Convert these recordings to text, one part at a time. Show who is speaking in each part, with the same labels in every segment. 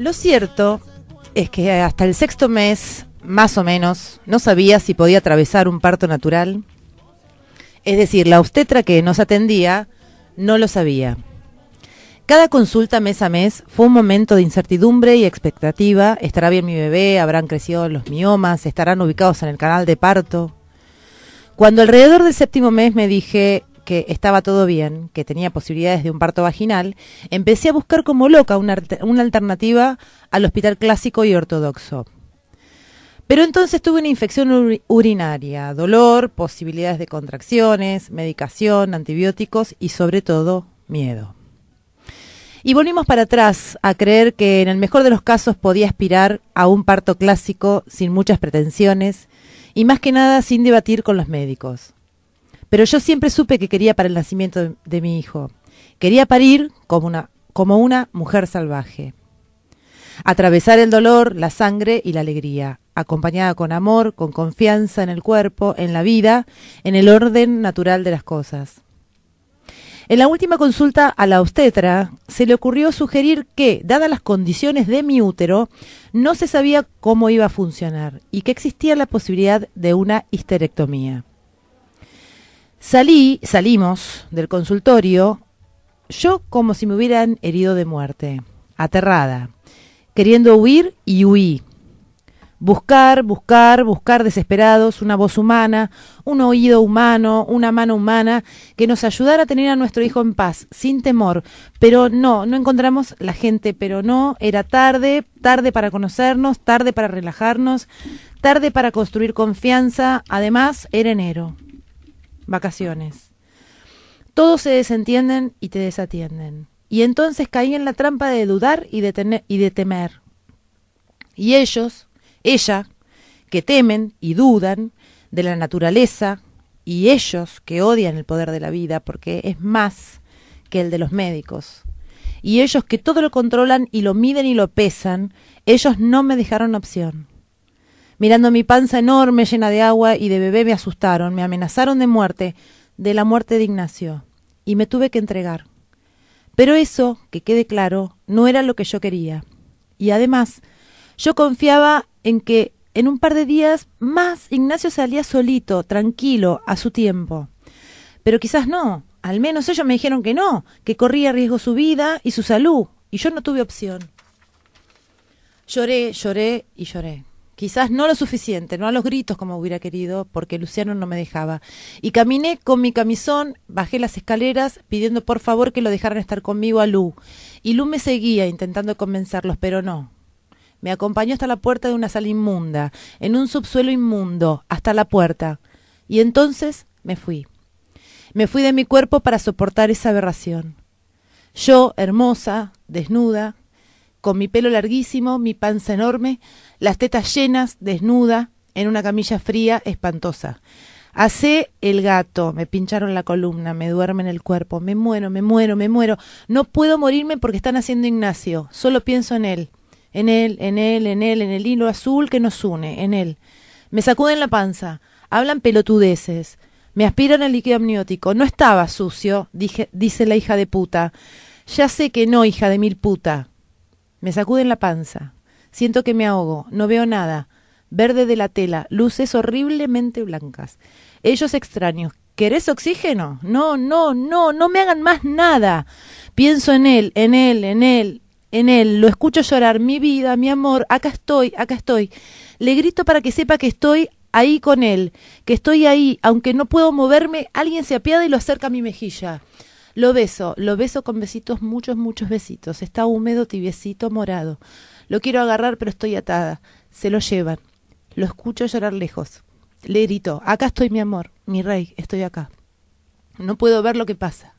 Speaker 1: Lo cierto es que hasta el sexto mes, más o menos, no sabía si podía atravesar un parto natural. Es decir, la obstetra que nos atendía no lo sabía. Cada consulta mes a mes fue un momento de incertidumbre y expectativa. ¿Estará bien mi bebé? ¿Habrán crecido los miomas? ¿Estarán ubicados en el canal de parto? Cuando alrededor del séptimo mes me dije, que estaba todo bien, que tenía posibilidades de un parto vaginal, empecé a buscar como loca una, alternativa al hospital clásico y ortodoxo. Pero entonces tuve una infección urinaria, dolor, posibilidades de contracciones, medicación, antibióticos y sobre todo miedo. Y volvimos para atrás a creer que en el mejor de los casos podía aspirar a un parto clásico sin muchas pretensiones y más que nada sin debatir con los médicos. Pero yo siempre supe que quería para el nacimiento de, mi hijo. Quería parir como una, como una mujer salvaje. Atravesar el dolor, la sangre y la alegría, acompañada con amor, con confianza en el cuerpo, en la vida, en el orden natural de las cosas. En la última consulta a la obstetra se le ocurrió sugerir que, dadas las condiciones de mi útero, no se sabía cómo iba a funcionar y que existía la posibilidad de una histerectomía. Salí, salimos del consultorio, yo como si me hubieran herido de muerte, aterrada, queriendo huir y huí. Buscar, buscar, buscar desesperados una voz humana, un oído humano, una mano humana que nos ayudara a tener a nuestro hijo en paz, sin temor. Pero no, no encontramos la gente, pero no, era tarde, tarde para conocernos, tarde para relajarnos, tarde para construir confianza. Además, era enero vacaciones. Todos se desentienden y te desatienden. Y entonces caí en la trampa de dudar y de, tener, y de temer. Y ellos, ella, que temen y dudan de la naturaleza, y ellos que odian el poder de la vida porque es más que el de los médicos. Y ellos que todo lo controlan y lo miden y lo pesan, ellos no me dejaron opción mirando mi panza enorme llena de agua y de bebé me asustaron, me amenazaron de muerte, de la muerte de Ignacio, y me tuve que entregar. Pero eso, que quede claro, no era lo que yo quería. Y además, yo confiaba en que en un par de días más Ignacio salía solito, tranquilo, a su tiempo. Pero quizás no, al menos ellos me dijeron que no, que corría riesgo su vida y su salud, y yo no tuve opción. Lloré, lloré y lloré quizás no lo suficiente, no a los gritos como hubiera querido, porque Luciano no me dejaba. Y caminé con mi camisón, bajé las escaleras pidiendo por favor que lo dejaran estar conmigo a Lu. Y Lu me seguía intentando convencerlos, pero no. Me acompañó hasta la puerta de una sala inmunda, en un subsuelo inmundo, hasta la puerta. Y entonces me fui. Me fui de mi cuerpo para soportar esa aberración. Yo, hermosa, desnuda, con mi pelo larguísimo, mi panza enorme, las tetas llenas, desnuda, en una camilla fría, espantosa. Hacé el gato, me pincharon la columna, me duerme en el cuerpo, me muero, me muero, me muero. No puedo morirme porque están haciendo Ignacio, solo pienso en él, en él, en él, en él, en el hilo azul que nos une, en él. Me sacuden la panza, hablan pelotudeces, me aspiran el líquido amniótico. No estaba sucio, dije, dice la hija de puta. Ya sé que no, hija de mil puta. Me sacuden la panza. Siento que me ahogo. No veo nada. Verde de la tela. Luces horriblemente blancas. Ellos extraños. ¿Querés oxígeno? No, no, no, no me hagan más nada. Pienso en él, en él, en él, en él. Lo escucho llorar. Mi vida, mi amor. Acá estoy, acá estoy. Le grito para que sepa que estoy ahí con él, que estoy ahí, aunque no puedo moverme, alguien se apiada y lo acerca a mi mejilla. Lo beso, lo beso con besitos, muchos, muchos besitos. Está húmedo, tibiecito, morado. Lo quiero agarrar, pero estoy atada. Se lo llevan. Lo escucho llorar lejos. Le grito, acá estoy mi amor, mi rey, estoy acá. No puedo ver lo que pasa.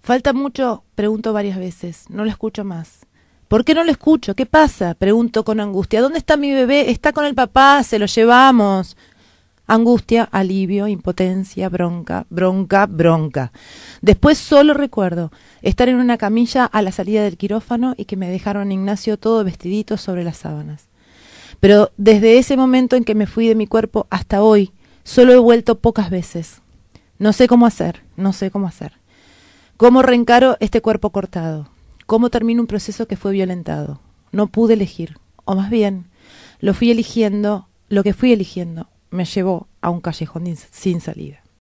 Speaker 1: ¿Falta mucho? Pregunto varias veces. No lo escucho más. ¿Por qué no lo escucho? ¿Qué pasa? Pregunto con angustia. ¿Dónde está mi bebé? Está con el papá, se lo llevamos. Angustia, alivio, impotencia, bronca, bronca, bronca. Después solo recuerdo estar en una camilla a la salida del quirófano y que me dejaron Ignacio todo vestidito sobre las sábanas. Pero desde ese momento en que me fui de mi cuerpo hasta hoy, solo he vuelto pocas veces. No sé cómo hacer, no sé cómo hacer. ¿Cómo reencaro este cuerpo cortado? ¿Cómo termino un proceso que fue violentado? No pude elegir, o más bien, lo fui eligiendo, lo que fui eligiendo, me llevó a un callejón sin salida.